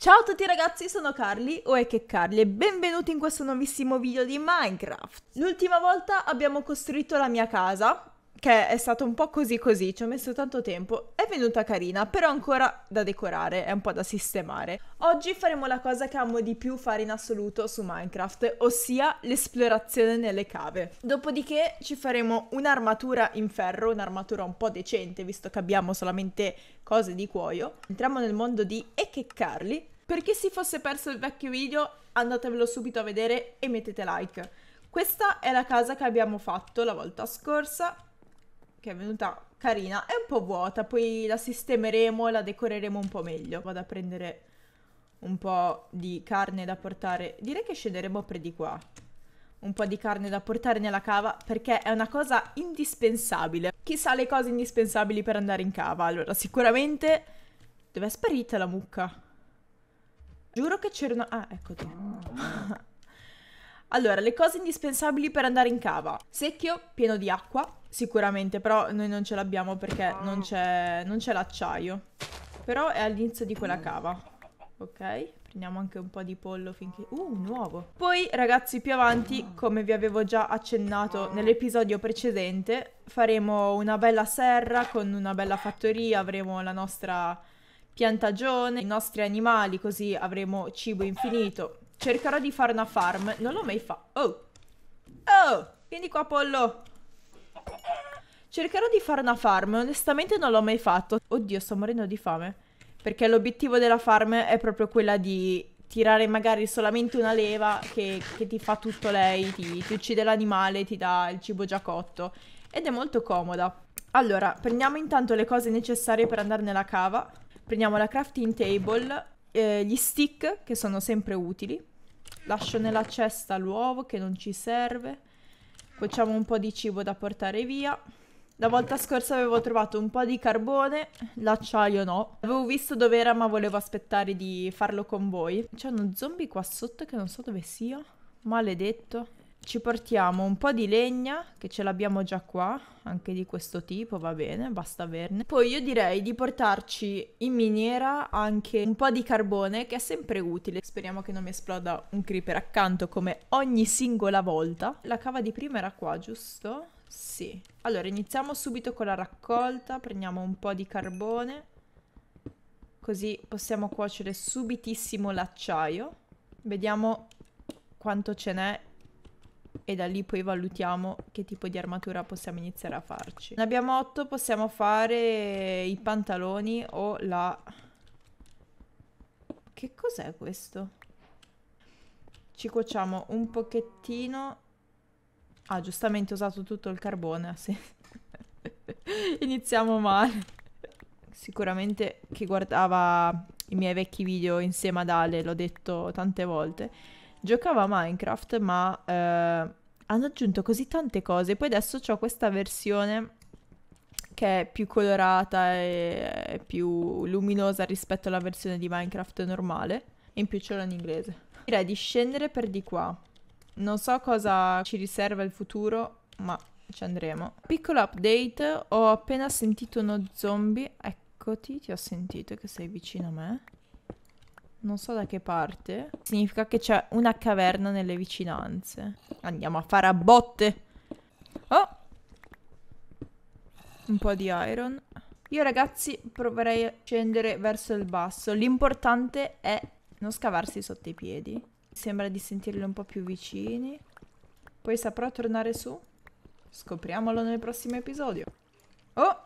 Ciao a tutti ragazzi, sono Carly, o è che Carly, e benvenuti in questo nuovissimo video di Minecraft. L'ultima volta abbiamo costruito la mia casa che è stato un po' così così, ci ho messo tanto tempo, è venuta carina, però ancora da decorare, è un po' da sistemare. Oggi faremo la cosa che amo di più fare in assoluto su Minecraft, ossia l'esplorazione nelle cave. Dopodiché ci faremo un'armatura in ferro, un'armatura un po' decente, visto che abbiamo solamente cose di cuoio. Entriamo nel mondo di Ekekcarli. Per chi si fosse perso il vecchio video, andatevelo subito a vedere e mettete like. Questa è la casa che abbiamo fatto la volta scorsa che è venuta carina, è un po' vuota, poi la sistemeremo, la decoreremo un po' meglio. Vado a prendere un po' di carne da portare, direi che scenderemo per di qua. Un po' di carne da portare nella cava perché è una cosa indispensabile. Chissà le cose indispensabili per andare in cava. Allora, sicuramente... Dove è sparita la mucca? Giuro che c'era una... Ah, ecco te. allora, le cose indispensabili per andare in cava. Secchio, pieno di acqua, Sicuramente, però noi non ce l'abbiamo perché non c'è l'acciaio. Però è all'inizio di quella cava. Ok, prendiamo anche un po' di pollo finché... Uh, nuovo! Poi, ragazzi, più avanti, come vi avevo già accennato nell'episodio precedente, faremo una bella serra con una bella fattoria, avremo la nostra piantagione, i nostri animali, così avremo cibo infinito. Cercherò di fare una farm, non l'ho mai fatto. Oh! Oh! Vieni qua, pollo! Cercherò di fare una farm, onestamente non l'ho mai fatto. Oddio, sto morendo di fame. Perché l'obiettivo della farm è proprio quella di tirare magari solamente una leva che, che ti fa tutto lei, ti, ti uccide l'animale, ti dà il cibo già cotto. Ed è molto comoda. Allora, prendiamo intanto le cose necessarie per andare nella cava. Prendiamo la crafting table, eh, gli stick che sono sempre utili. Lascio nella cesta l'uovo che non ci serve. Cuociamo un po' di cibo da portare via. La volta scorsa avevo trovato un po' di carbone, l'acciaio no. Avevo visto dov'era ma volevo aspettare di farlo con voi. C'è uno zombie qua sotto che non so dove sia. Maledetto. Ci portiamo un po' di legna, che ce l'abbiamo già qua, anche di questo tipo, va bene, basta averne. Poi io direi di portarci in miniera anche un po' di carbone, che è sempre utile. Speriamo che non mi esploda un creeper accanto come ogni singola volta. La cava di prima era qua, giusto? Sì. Allora, iniziamo subito con la raccolta, prendiamo un po' di carbone, così possiamo cuocere subitissimo l'acciaio. Vediamo quanto ce n'è e da lì poi valutiamo che tipo di armatura possiamo iniziare a farci. Ne abbiamo 8, possiamo fare i pantaloni o la... Che cos'è questo? Ci cuociamo un pochettino Ah, giustamente usato tutto il carbone, sì. Iniziamo male. Sicuramente chi guardava i miei vecchi video insieme ad Ale, l'ho detto tante volte, giocava a Minecraft ma eh, hanno aggiunto così tante cose. Poi adesso ho questa versione che è più colorata e più luminosa rispetto alla versione di Minecraft normale. E in più ce l'ho in inglese. Direi di scendere per di qua. Non so cosa ci riserva il futuro, ma ci andremo. Piccolo update, ho appena sentito uno zombie. Eccoti, ti ho sentito che sei vicino a me. Non so da che parte. Significa che c'è una caverna nelle vicinanze. Andiamo a fare a botte. Oh! Un po' di iron. Io ragazzi proverei a scendere verso il basso. L'importante è non scavarsi sotto i piedi. Sembra di sentirli un po' più vicini. Poi saprò tornare su? Scopriamolo nel prossimo episodio. Oh!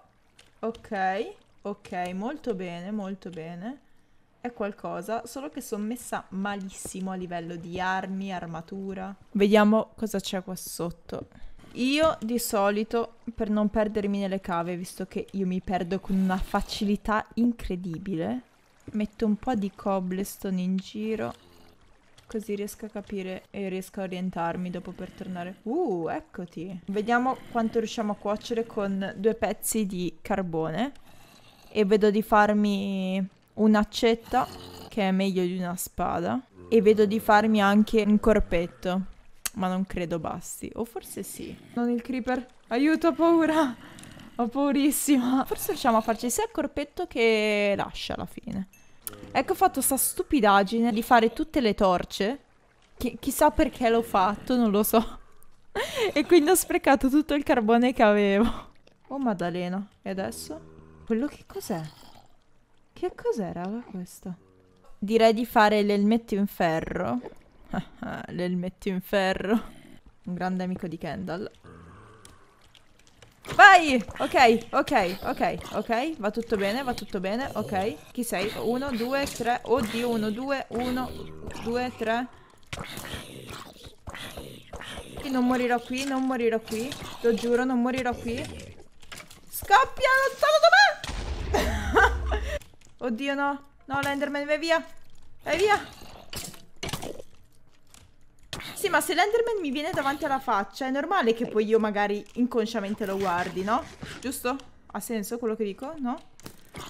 Ok, ok, molto bene, molto bene. È qualcosa, solo che sono messa malissimo a livello di armi, armatura. Vediamo cosa c'è qua sotto. Io di solito, per non perdermi nelle cave, visto che io mi perdo con una facilità incredibile, metto un po' di cobblestone in giro Così riesco a capire e riesco a orientarmi dopo per tornare. Uh, eccoti. Vediamo quanto riusciamo a cuocere con due pezzi di carbone. E vedo di farmi un'accetta, che è meglio di una spada. E vedo di farmi anche un corpetto. Ma non credo basti. O forse sì. Non il creeper. Aiuto, ho paura. Ho paurissima. Forse riusciamo a farci sia il corpetto che l'ascia alla fine. Ecco ho fatto sta stupidaggine di fare tutte le torce. Ch chissà perché l'ho fatto, non lo so. e quindi ho sprecato tutto il carbone che avevo. Oh Maddalena, e adesso? Quello che cos'è? Che cos'era questo? Direi di fare l'elmetto in ferro. l'elmetto in ferro. Un grande amico di Kendall. Vai! Ok, ok, ok, ok. Va tutto bene, va tutto bene, ok. Chi sei? Uno, due, tre. Oddio, uno, due, uno, due, tre. Non morirò qui, non morirò qui. Lo giuro, non morirò qui. Scoppia, lontano da me! Oddio, no. No, l'Enderman, vai via. Vai via ma se l'Enderman mi viene davanti alla faccia, è normale che poi io magari inconsciamente lo guardi, no? Giusto? Ha senso quello che dico? No?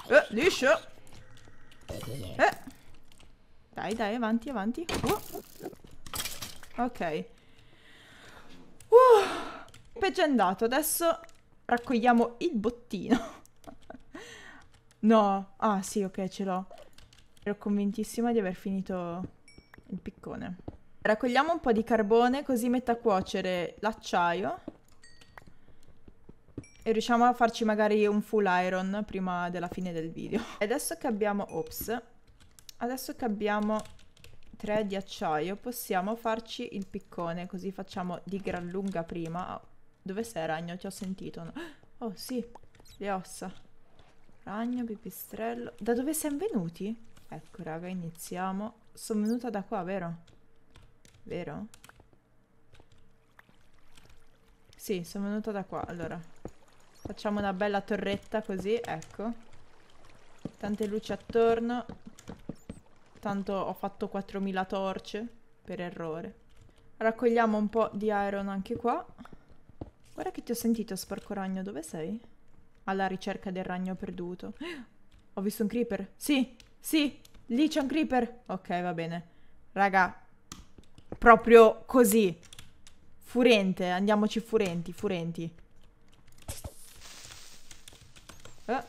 Eh, liscio! Eh! Dai, dai, avanti, avanti. Uh. Ok. Uh. Peggio è andato, adesso raccogliamo il bottino. no, ah sì, ok, ce l'ho. Ero convintissima di aver finito il piccone. Raccogliamo un po' di carbone così metto a cuocere l'acciaio. E riusciamo a farci magari un full iron prima della fine del video. E adesso che abbiamo... Ops. Adesso che abbiamo tre di acciaio possiamo farci il piccone così facciamo di gran lunga prima. Ah, dove sei ragno? Ti ho sentito. No? Oh sì, le ossa. Ragno, pipistrello. Da dove siamo venuti? Ecco raga, iniziamo. Sono venuta da qua, vero? vero? Sì, sono venuta da qua, allora. Facciamo una bella torretta così, ecco. Tante luci attorno. Tanto ho fatto 4000 torce per errore. Raccogliamo un po' di iron anche qua. Guarda che ti ho sentito, sporco ragno. Dove sei? Alla ricerca del ragno perduto. Ho visto un creeper. Sì, sì, lì c'è un creeper. Ok, va bene. Raga, Proprio così. Furente, andiamoci furenti, furenti. Eh.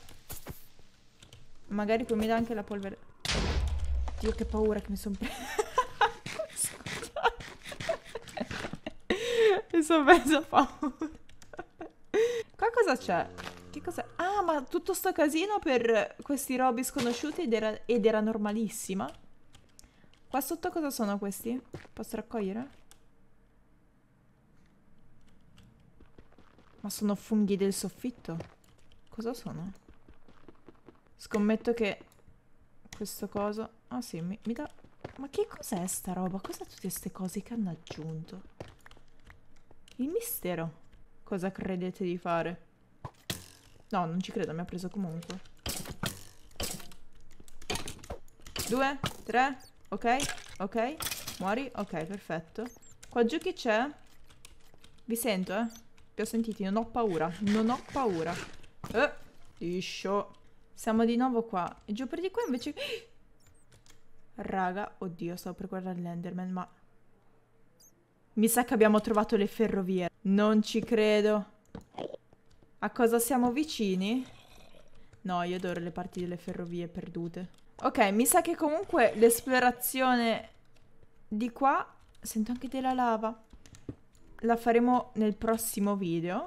Magari poi mi dà anche la polvere. Dio, che paura che mi sono presa. mi sono presa paura. Qua cosa c'è? Che cos'è? Ah, ma tutto sto casino per questi robi sconosciuti ed era, ed era normalissima? Qua sotto cosa sono questi? Posso raccogliere? Ma sono funghi del soffitto. Cosa sono? Scommetto che questo coso... Ah sì, mi, mi dà... Ma che cos'è sta roba? Cos'è tutte queste cose che hanno aggiunto? Il mistero. Cosa credete di fare? No, non ci credo, mi ha preso comunque. Due, tre, Ok, ok. Muori? Ok, perfetto. Qua giù chi c'è? Vi sento, eh. Vi ho sentiti, non ho paura. Non ho paura. Eh, liscio. Siamo di nuovo qua. E giù per di qua invece... Raga, oddio, stavo per guardare l'Enderman, ma... Mi sa che abbiamo trovato le ferrovie. Non ci credo. A cosa siamo vicini? No, io adoro le parti delle ferrovie perdute. Ok, mi sa che comunque l'esplorazione di qua... Sento anche della lava. La faremo nel prossimo video.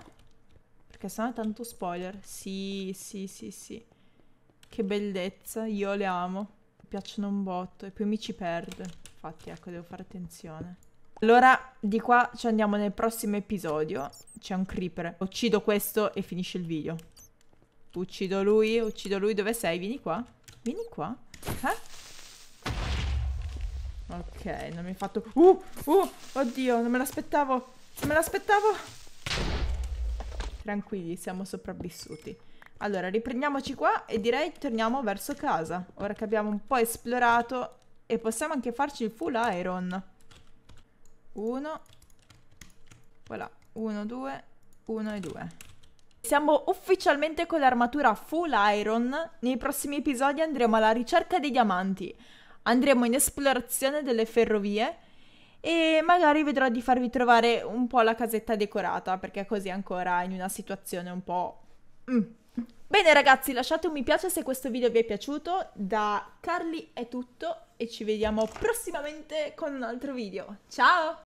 Perché sennò è tanto spoiler. Sì, sì, sì, sì. Che bellezza, io le amo. Mi piacciono un botto e poi mi ci perdo. Infatti, ecco, devo fare attenzione. Allora, di qua ci andiamo nel prossimo episodio. C'è un creeper. Uccido questo e finisce il video. Uccido lui, uccido lui. Dove sei? Vieni qua. Vieni qua. Eh? Ok, non mi hai fatto... Uh, uh, oddio, non me l'aspettavo. Non me l'aspettavo. Tranquilli, siamo sopravvissuti. Allora, riprendiamoci qua e direi torniamo verso casa. Ora che abbiamo un po' esplorato e possiamo anche farci il full iron. Uno. Voilà. Uno, due. Uno e due. Siamo ufficialmente con l'armatura Full Iron. Nei prossimi episodi andremo alla ricerca dei diamanti, andremo in esplorazione delle ferrovie e magari vedrò di farvi trovare un po' la casetta decorata perché così ancora in una situazione un po'... Mm. Bene ragazzi, lasciate un mi piace se questo video vi è piaciuto. Da Carly è tutto e ci vediamo prossimamente con un altro video. Ciao!